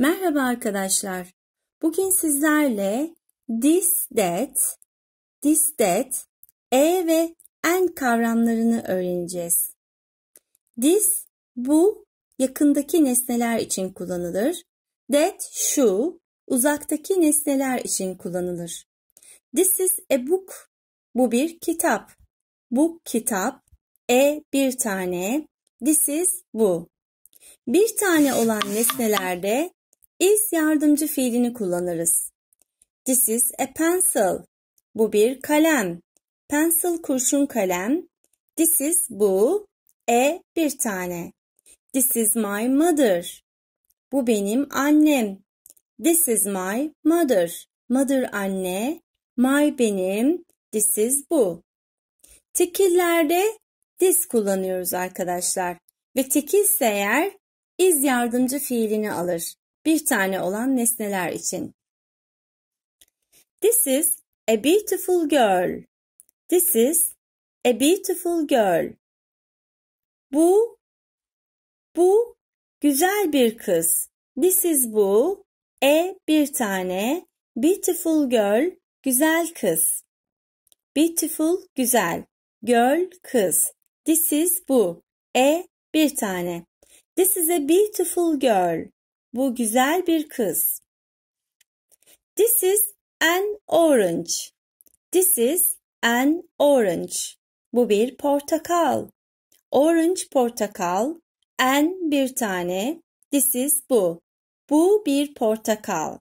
Merhaba arkadaşlar. Bugün sizlerle this, that, this, that, e ve and kavramlarını öğreneceğiz. This, bu, yakındaki nesneler için kullanılır. That, şu, uzaktaki nesneler için kullanılır. This is a book. Bu bir kitap. Bu kitap. E bir tane. This is bu. Bir tane olan nesnelerde is yardımcı fiilini kullanırız. This is a pencil. Bu bir kalem. Pencil kurşun kalem. This is bu. E bir tane. This is my mother. Bu benim annem. This is my mother. Mother anne. My benim. This is bu. Tekillerde this kullanıyoruz arkadaşlar. Ve tekilse eğer is yardımcı fiilini alır bir tane olan nesneler için. This is a beautiful girl. This is a beautiful girl. Bu bu güzel bir kız. This is bu e bir tane beautiful girl güzel kız. Beautiful güzel. Girl kız. This is bu. E bir tane. This is a beautiful girl. Bu güzel bir kız. This is an orange. This is an orange. Bu bir portakal. Orange portakal. An bir tane. This is bu. Bu bir portakal.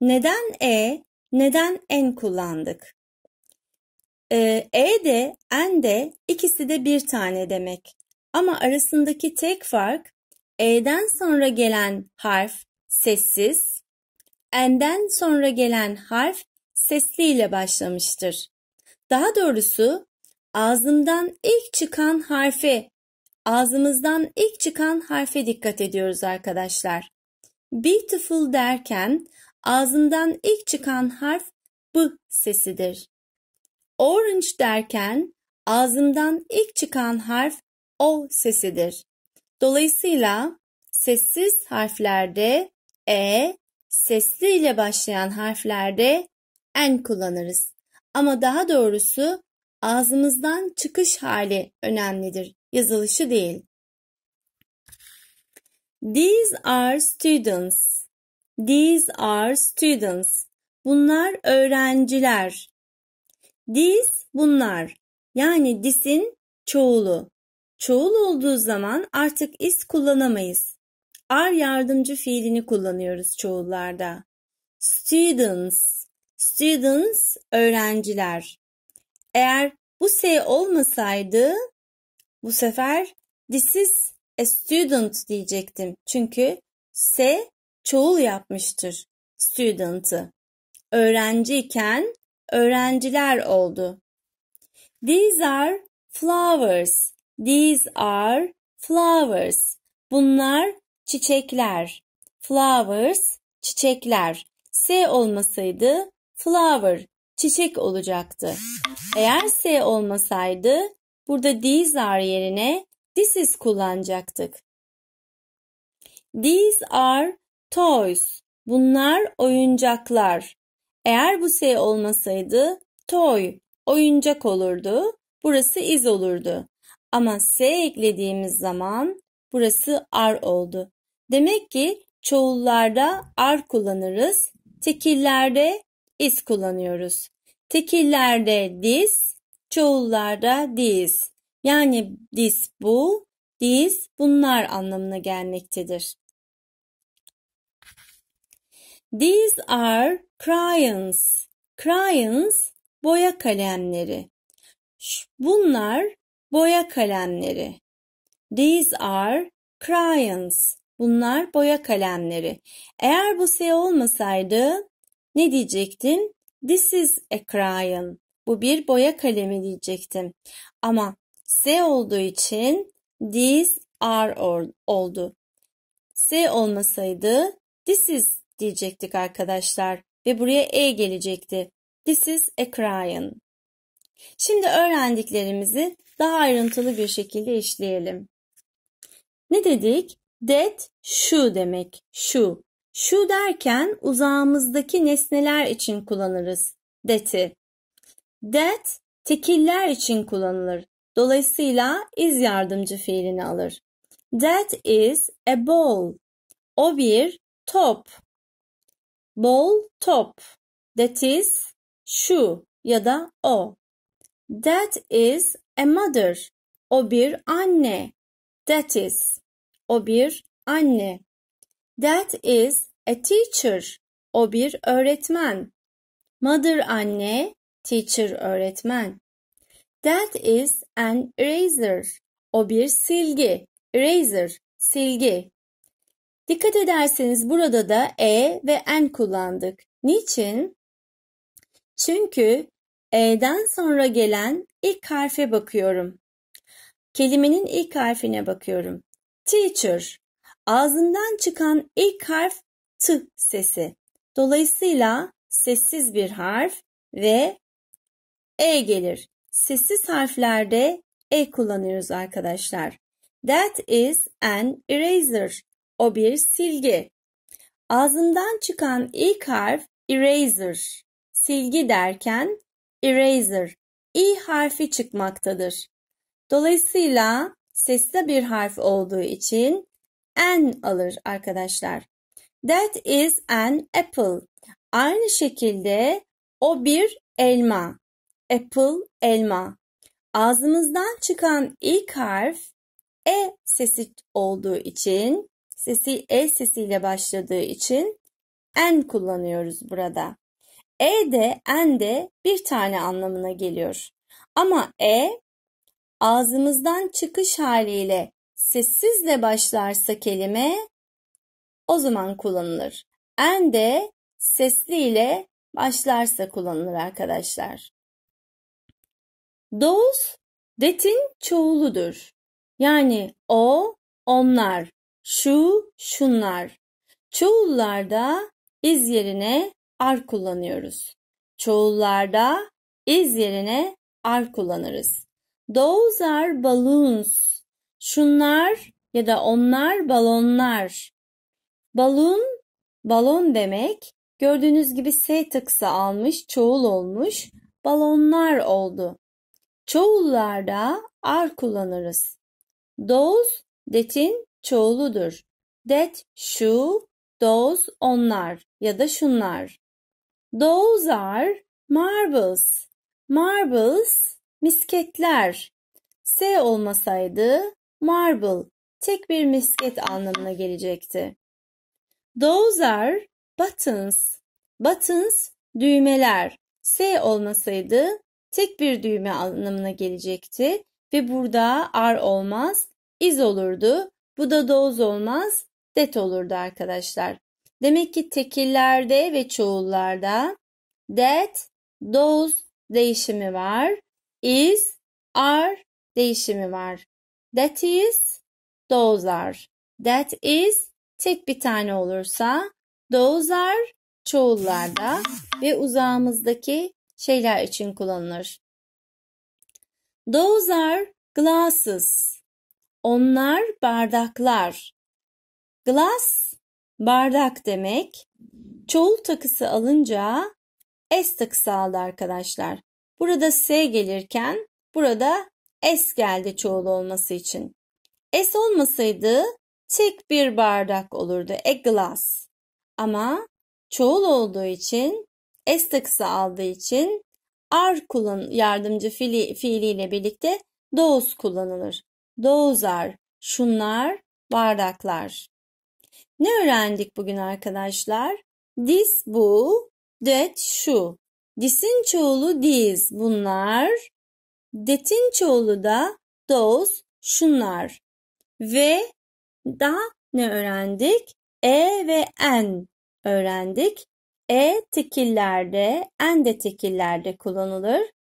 Neden e, neden en kullandık? e, e de, en de ikisi de bir tane demek. Ama arasındaki tek fark e'den sonra gelen harf sessiz, n'den sonra gelen harf sesli ile başlamıştır. Daha doğrusu ağzımdan ilk çıkan harfe, ağzımızdan ilk çıkan harfe dikkat ediyoruz arkadaşlar. Beautiful derken ağzından ilk çıkan harf b sesidir. Orange derken ağzımdan ilk çıkan harf o sesidir. Dolayısıyla sessiz harflerde e, sesli ile başlayan harflerde en kullanırız. Ama daha doğrusu ağzımızdan çıkış hali önemlidir, yazılışı değil. These are students. These are students. Bunlar öğrenciler. These bunlar. Yani this'in çoğulu. Çoğul olduğu zaman artık is kullanamayız. Are yardımcı fiilini kullanıyoruz çoğullarda. Students. Students öğrenciler. Eğer bu S olmasaydı bu sefer this is a student diyecektim. Çünkü S çoğul yapmıştır student'ı. Öğrenci öğrenciler oldu. These are flowers. These are flowers. Bunlar çiçekler. Flowers çiçekler. S olmasaydı flower çiçek olacaktı. Eğer S olmasaydı burada these are yerine this is kullanacaktık. These are toys. Bunlar oyuncaklar. Eğer bu S olmasaydı toy oyuncak olurdu. Burası is olurdu. Ama s eklediğimiz zaman burası r oldu. Demek ki çoğullarda r kullanırız. Tekillerde is kullanıyoruz. Tekillerde dis, çoğullarda diz. Yani dis bu, diz bunlar anlamına gelmektedir. These are crayons. Crayons boya kalemleri. Bunlar boya kalemleri. These are crayons. Bunlar boya kalemleri. Eğer bu S şey olmasaydı ne diyecektim? This is a crayon. Bu bir boya kalemi diyecektim. Ama S olduğu için these are oldu. S olmasaydı this is diyecektik arkadaşlar ve buraya e gelecekti. This is a crayon. Şimdi öğrendiklerimizi daha ayrıntılı bir şekilde işleyelim. Ne dedik? That şu demek. Şu. Şu derken uzağımızdaki nesneler için kullanırız. That'i. That tekiller için kullanılır. Dolayısıyla is yardımcı fiilini alır. That is a ball. O bir top. Ball top. That is şu ya da o. That is a mother. O bir anne. That is. O bir anne. That is a teacher. O bir öğretmen. Mother anne, teacher öğretmen. That is an eraser. O bir silgi. Eraser, silgi. Dikkat ederseniz burada da e ve n kullandık. Niçin? Çünkü E'den sonra gelen ilk harfe bakıyorum. Kelimenin ilk harfine bakıyorum. Teacher. Ağzından çıkan ilk harf t sesi. Dolayısıyla sessiz bir harf ve e gelir. Sessiz harflerde e kullanıyoruz arkadaşlar. That is an eraser. O bir silgi. Ağzından çıkan ilk harf eraser. Silgi derken eraser, i harfi çıkmaktadır. Dolayısıyla sesli bir harf olduğu için n alır arkadaşlar. That is an apple. Aynı şekilde o bir elma. Apple elma. Ağzımızdan çıkan ilk harf e sesi olduğu için sesi e sesiyle başladığı için n kullanıyoruz burada. E de en de bir tane anlamına geliyor. Ama e ağzımızdan çıkış haliyle sessizle başlarsa kelime o zaman kullanılır. En de sesliyle başlarsa kullanılır arkadaşlar. Those detin çoğuludur. Yani o, onlar, şu, şunlar. Çoğullarda iz yerine ar kullanıyoruz. Çoğullarda is yerine ar kullanırız. Those are balloons. Şunlar ya da onlar balonlar. Balon, balon demek. Gördüğünüz gibi S tıksı almış, çoğul olmuş, balonlar oldu. Çoğullarda ar kullanırız. Those, that'in çoğuludur. That, şu, those, onlar ya da şunlar. Those are marbles. Marbles, misketler. S olmasaydı marble, tek bir misket anlamına gelecekti. Those are buttons. Buttons, düğmeler. S olmasaydı tek bir düğme anlamına gelecekti ve burada r olmaz, iz olurdu. Bu da doz olmaz, det olurdu arkadaşlar. Demek ki tekillerde ve çoğullarda that, those değişimi var. Is, are değişimi var. That is, those are. That is tek bir tane olursa those are çoğullarda ve uzağımızdaki şeyler için kullanılır. Those are glasses. Onlar bardaklar. Glass bardak demek. Çoğul takısı alınca S takısı aldı arkadaşlar. Burada S gelirken burada S geldi çoğul olması için. S olmasaydı tek bir bardak olurdu. A glass. Ama çoğul olduğu için S takısı aldığı için are kullan yardımcı fiili, fiiliyle birlikte those kullanılır. Those are şunlar bardaklar. Ne öğrendik bugün arkadaşlar? This, bu, that, şu. This'in çoğulu these, bunlar. That'in çoğulu da those, şunlar. Ve daha ne öğrendik? E ve en öğrendik. E tekillerde, en de tekillerde kullanılır.